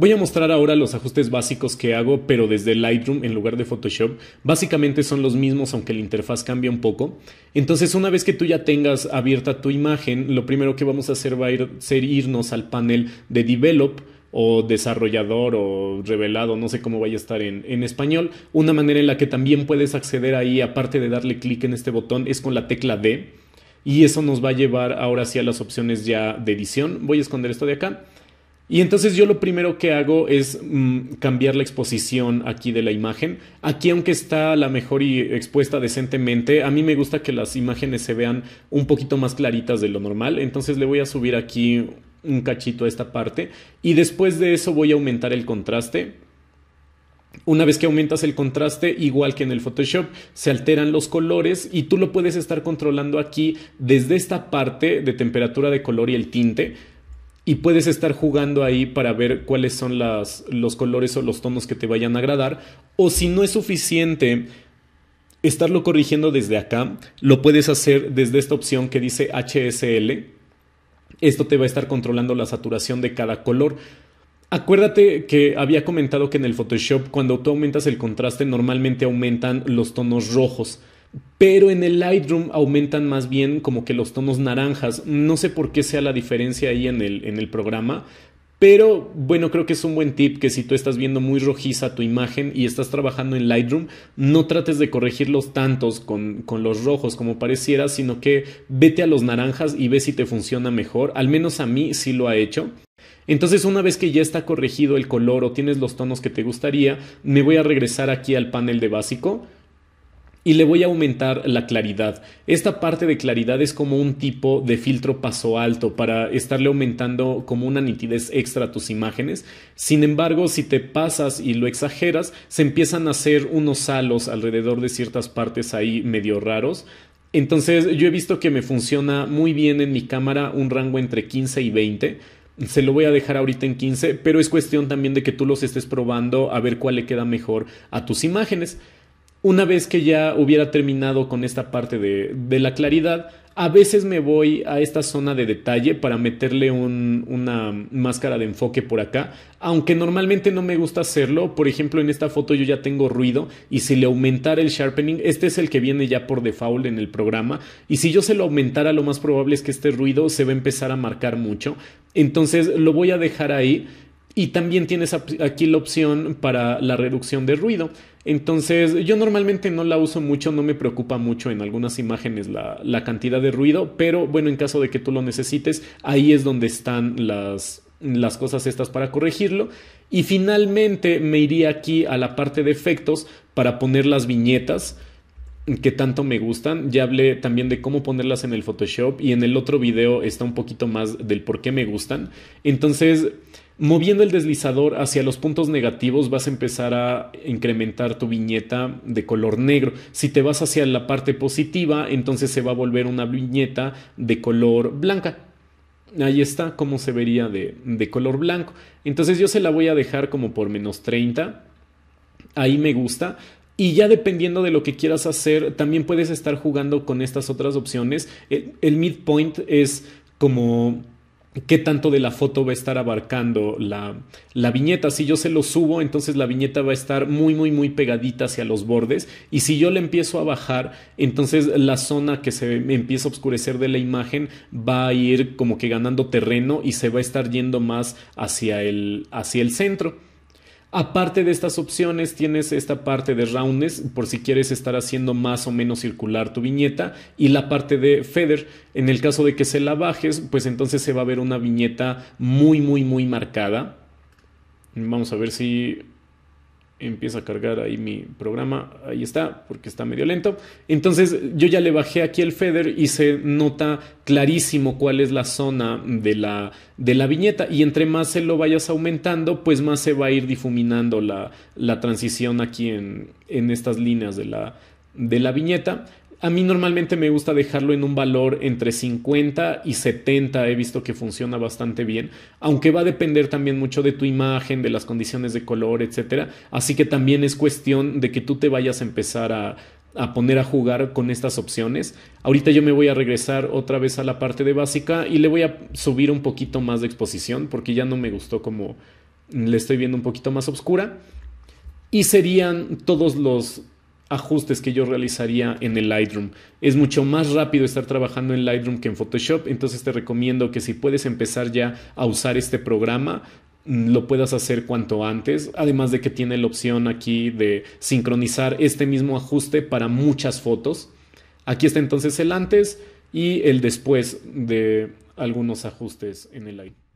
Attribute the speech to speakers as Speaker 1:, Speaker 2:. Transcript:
Speaker 1: Voy a mostrar ahora los ajustes básicos que hago, pero desde Lightroom en lugar de Photoshop. Básicamente son los mismos, aunque la interfaz cambia un poco. Entonces, una vez que tú ya tengas abierta tu imagen, lo primero que vamos a hacer va a ser irnos al panel de Develop o desarrollador o revelado, no sé cómo vaya a estar en, español. Una manera en la que también puedes acceder ahí, aparte de darle clic en este botón, es con la tecla D. Y eso nos va a llevar ahora sí a las opciones ya de edición. Voy a esconder esto de acá. Y entonces yo lo primero que hago es mm, cambiar la exposición aquí de la imagen. Aquí aunque está la mejor y expuesta decentemente, a mí me gusta que las imágenes se vean un poquito más claritas de lo normal. Entonces le voy a subir aquí un cachito a esta parte y después de eso voy a aumentar el contraste. Una vez que aumentas el contraste, igual que en el Photoshop, se alteran los colores y tú lo puedes estar controlando aquí desde esta parte de temperatura de color y el tinte y puedes estar jugando ahí para ver cuáles son los colores o los tonos que te vayan a agradar. O si no es suficiente estarlo corrigiendo desde acá, lo puedes hacer desde esta opción que dice HSL. Esto te va a estar controlando la saturación de cada color. Acuérdate que había comentado que en el Photoshop cuando tú aumentas el contraste normalmente aumentan los tonos rojos pero en el Lightroom aumentan más bien como que los tonos naranjas. No sé por qué sea la diferencia ahí en el, en el programa, pero bueno, creo que es un buen tip que si tú estás viendo muy rojiza tu imagen y estás trabajando en Lightroom, no trates de corregirlos tantos con, con, los rojos como pareciera, sino que vete a los naranjas y ve si te funciona mejor. Al menos a mí sí lo ha hecho. Entonces una vez que ya está corregido el color o tienes los tonos que te gustaría, me voy a regresar aquí al panel de básico y le voy a aumentar la claridad. Esta parte de claridad es como un tipo de filtro paso alto para estarle aumentando como una nitidez extra a tus imágenes. Sin embargo, si te pasas y lo exageras, se empiezan a hacer unos halos alrededor de ciertas partes ahí medio raros. Entonces yo he visto que me funciona muy bien en mi cámara un rango entre 15 y 20. Se lo voy a dejar ahorita en 15, pero es cuestión también de que tú los estés probando a ver cuál le queda mejor a tus imágenes una vez que ya hubiera terminado con esta parte de, la claridad, a veces me voy a esta zona de detalle para meterle una máscara de enfoque por acá, aunque normalmente no me gusta hacerlo. Por ejemplo, en esta foto yo ya tengo ruido y si le aumentara el sharpening, este es el que viene ya por default en el programa. Y si yo se lo aumentara, lo más probable es que este ruido se va a empezar a marcar mucho. Entonces lo voy a dejar ahí y también tienes aquí la opción para la reducción de ruido. Entonces yo normalmente no la uso mucho, no me preocupa mucho en algunas imágenes la, cantidad de ruido, pero bueno, en caso de que tú lo necesites, ahí es donde están las, las cosas estas para corregirlo. Y finalmente me iría aquí a la parte de efectos para poner las viñetas que tanto me gustan. Ya hablé también de cómo ponerlas en el Photoshop y en el otro video está un poquito más del por qué me gustan. Entonces moviendo el deslizador hacia los puntos negativos vas a empezar a incrementar tu viñeta de color negro. Si te vas hacia la parte positiva, entonces se va a volver una viñeta de color blanca. Ahí está como se vería de, color blanco. Entonces yo se la voy a dejar como por menos 30. Ahí me gusta. Y ya dependiendo de lo que quieras hacer, también puedes estar jugando con estas otras opciones. el midpoint es como qué tanto de la foto va a estar abarcando la, la, viñeta. Si yo se lo subo, entonces la viñeta va a estar muy, muy, muy pegadita hacia los bordes. Y si yo le empiezo a bajar, entonces la zona que se empieza a oscurecer de la imagen va a ir como que ganando terreno y se va a estar yendo más hacia el, hacia el centro. Aparte de estas opciones, tienes esta parte de roundness por si quieres estar haciendo más o menos circular tu viñeta y la parte de feather. En el caso de que se la bajes, pues entonces se va a ver una viñeta muy, muy, muy marcada. Vamos a ver si Empieza a cargar ahí mi programa, ahí está, porque está medio lento. Entonces yo ya le bajé aquí el feather y se nota clarísimo cuál es la zona de la, de la viñeta y entre más se lo vayas aumentando, pues más se va a ir difuminando la, la transición aquí en, en estas líneas de la, de la viñeta a mí normalmente me gusta dejarlo en un valor entre 50 y 70. He visto que funciona bastante bien, aunque va a depender también mucho de tu imagen, de las condiciones de color, etcétera. Así que también es cuestión de que tú te vayas a empezar a, a poner a jugar con estas opciones. Ahorita yo me voy a regresar otra vez a la parte de básica y le voy a subir un poquito más de exposición porque ya no me gustó como le estoy viendo un poquito más oscura. Y serían todos los ajustes que yo realizaría en el Lightroom. Es mucho más rápido estar trabajando en Lightroom que en Photoshop, entonces te recomiendo que si puedes empezar ya a usar este programa, mm, lo puedas hacer cuanto antes, además de que tiene la opción aquí de sincronizar este mismo ajuste para muchas fotos. Aquí está entonces el antes y el después de algunos ajustes en el Lightroom.